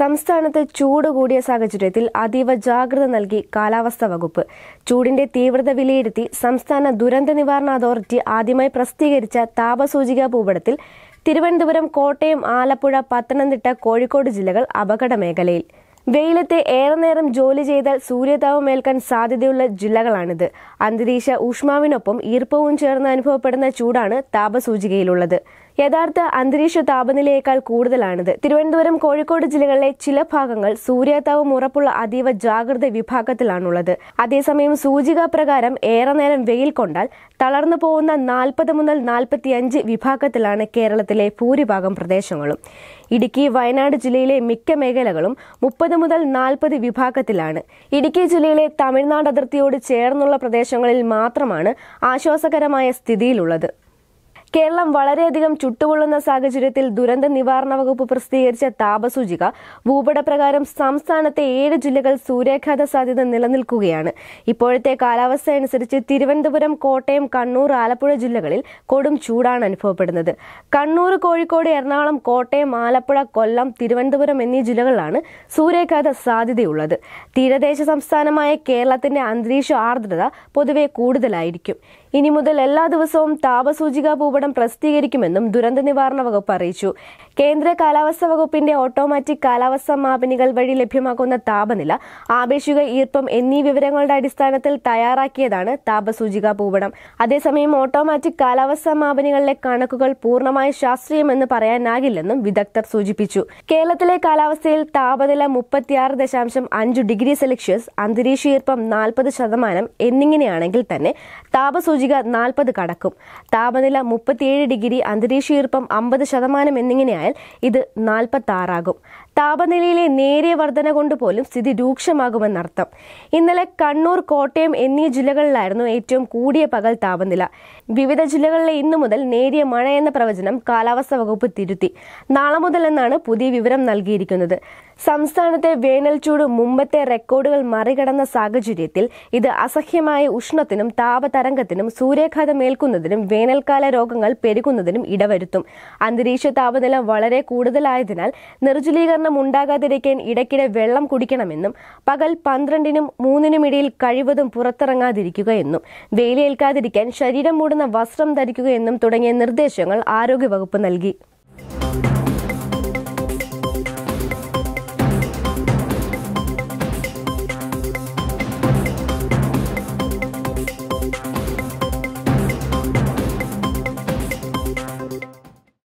സംസ്ഥാനത്ത് ചൂട് കൂടിയ സാഹചര്യത്തിൽ അതീവ ജാഗ്രത നൽകി കാലാവസ്ഥാ വകുപ്പ് ചൂടിന്റെ തീവ്രത വിലയിരുത്തി സംസ്ഥാന ദുരന്ത നിവാരണ അതോറിറ്റി ആദ്യമായി പ്രസിദ്ധീകരിച്ച താപസൂചിക ഭൂപടത്തിൽ തിരുവനന്തപുരം കോട്ടയം ആലപ്പുഴ പത്തനംതിട്ട കോഴിക്കോട് ജില്ലകൾ അപകട മേഖലയിൽ വെയിലത്തെ ഏറെ നേരം ജോലി ചെയ്താൽ സൂര്യതാപം ഏൽക്കാൻ സാധ്യതയുള്ള ജില്ലകളാണിത് അന്തരീക്ഷ ഊഷ്മാവിനൊപ്പം ഈർപ്പവും ചേർന്ന് അനുഭവപ്പെടുന്ന ചൂടാണ് താപസൂചികയിലുള്ളത് യഥാർത്ഥ അന്തരീക്ഷ താപനിലയേക്കാൾ കൂടുതലാണിത് തിരുവനന്തപുരം കോഴിക്കോട് ജില്ലകളിലെ ചില ഭാഗങ്ങൾ സൂര്യാതാവും ഉറപ്പുള്ള അതീവ ജാഗ്രത വിഭാഗത്തിലാണുള്ളത് അതേസമയം സൂചിക പ്രകാരം ഏറെ നേരം വെയിൽ കൊണ്ടാൽ തളർന്നു പോകുന്ന നാൽപ്പത് മുതൽ നാൽപ്പത്തിയഞ്ച് വിഭാഗത്തിലാണ് കേരളത്തിലെ ഭൂരിഭാഗം പ്രദേശങ്ങളും ഇടുക്കി വയനാട് ജില്ലയിലെ മിക്ക മേഖലകളും മുപ്പത് മുതൽ നാൽപ്പത് വിഭാഗത്തിലാണ് ഇടുക്കി ജില്ലയിലെ തമിഴ്നാട് അതിർത്തിയോട് ചേർന്നുള്ള പ്രദേശങ്ങളിൽ മാത്രമാണ് ആശ്വാസകരമായ സ്ഥിതിയിലുള്ളത് കേരളം വളരെയധികം ചുട്ടുപൊള്ളുന്ന സാഹചര്യത്തിൽ ദുരന്ത നിവാരണ വകുപ്പ് പ്രസിദ്ധീകരിച്ച താപസൂചിക ഭൂപടപ്രകാരം സംസ്ഥാനത്തെ ഏഴ് ജില്ലകൾ സൂര്യാഘാത സാധ്യത നിലനിൽക്കുകയാണ് ഇപ്പോഴത്തെ കാലാവസ്ഥ അനുസരിച്ച് തിരുവനന്തപുരം കോട്ടയം കണ്ണൂർ ആലപ്പുഴ ജില്ലകളിൽ കൊടും ചൂടാണ് അനുഭവപ്പെടുന്നത് കണ്ണൂർ കോഴിക്കോട് എറണാകുളം കോട്ടയം ആലപ്പുഴ കൊല്ലം തിരുവനന്തപുരം എന്നീ ജില്ലകളിലാണ് സൂര്യാഘാത സാധ്യതയുള്ളത് തീരദേശ സംസ്ഥാനമായ കേരളത്തിന്റെ അന്തരീക്ഷ ആർദ്രത പൊതുവെ കൂടുതലായിരിക്കും ഇനി മുതൽ എല്ലാ ദിവസവും താപസൂചികാ ഭൂപടം പ്രസിദ്ധീകരിക്കുമെന്നും ദുരന്ത നിവാരണ വകുപ്പ് അറിയിച്ചു കേന്ദ്ര കാലാവസ്ഥാ വകുപ്പിന്റെ ഓട്ടോമാറ്റിക് കാലാവസ്ഥാ മാപിനികൾ വഴി ലഭ്യമാക്കുന്ന താപനില ആപേക്ഷിക ഈർപ്പം എന്നീ വിവരങ്ങളുടെ അടിസ്ഥാനത്തിൽ തയ്യാറാക്കിയതാണ് താപസൂചികാ ഭൂപടം അതേസമയം ഓട്ടോമാറ്റിക് കാലാവസ്ഥാ മാപിനികളിലെ കണക്കുകൾ പൂർണ്ണമായി ശാസ്ത്രീയമെന്ന് പറയാനാകില്ലെന്നും വിദഗ്ധർ സൂചിപ്പിച്ചു കേരളത്തിലെ കാലാവസ്ഥയിൽ താപനില മുപ്പത്തിയാറ് ദശാംശം അഞ്ച് ഡിഗ്രി സെൽഷ്യസ് അന്തരീക്ഷ ഈർപ്പം നാൽപ്പത് ശതമാനം എന്നിങ്ങനെയാണെങ്കിൽ തന്നെ താപസൂചി സൂചിക നാൽപ്പത് കടക്കും താപനില മുപ്പത്തിയേഴ് ഡിഗ്രി അന്തരീക്ഷ ഈർപ്പം അമ്പത് ശതമാനം എന്നിങ്ങനെയായാൽ ഇത് നാൽപ്പത്തി ആറാകും താപനിലയിലെ നേരിയ വർധന കൊണ്ട് പോലും സ്ഥിതി രൂക്ഷമാകുമെന്നർത്ഥം ഇന്നലെ കണ്ണൂർ കോട്ടയം എന്നീ ജില്ലകളിലായിരുന്നു ഏറ്റവും കൂടിയ പകൽ താപനില വിവിധ ജില്ലകളിലെ ഇന്നു മുതൽ നേരിയ മഴ എന്ന പ്രവചനം കാലാവസ്ഥാ വകുപ്പ് തിരുത്തി നാളെ മുതൽ എന്നാണ് പുതിയ വിവരം നൽകിയിരിക്കുന്നത് സംസ്ഥാനത്തെ വേനൽ ചൂട് മുമ്പത്തെ റെക്കോർഡുകൾ മറികടന്ന സാഹചര്യത്തിൽ ഇത് അസഹ്യമായ ഉഷ്ണത്തിനും താപതരംഗത്തിനും സൂര്യാഘാതമേൽക്കുന്നതിനും വേനൽക്കാല രോഗങ്ങൾ പെരുകുന്നതിനും ഇടവരുത്തും അന്തരീക്ഷ താപനില വളരെ കൂടുതലായതിനാൽ നിർജ്ജലീകരണം മലബന്ധനം ഉണ്ടാകാതിരിക്കാൻ ഇടയ്ക്കിടെ വെള്ളം കുടിക്കണമെന്നും പകൽ പന്ത്രണ്ടിനും മൂന്നിനും ഇടയിൽ കഴിവതും പുറത്തിറങ്ങാതിരിക്കുക എന്നും വെയിലേൽക്കാതിരിക്കാൻ ശരീരം മൂടുന്ന വസ്ത്രം ധരിക്കുക എന്നും തുടങ്ങിയ നിർദ്ദേശങ്ങൾ ആരോഗ്യവകുപ്പ് നൽകി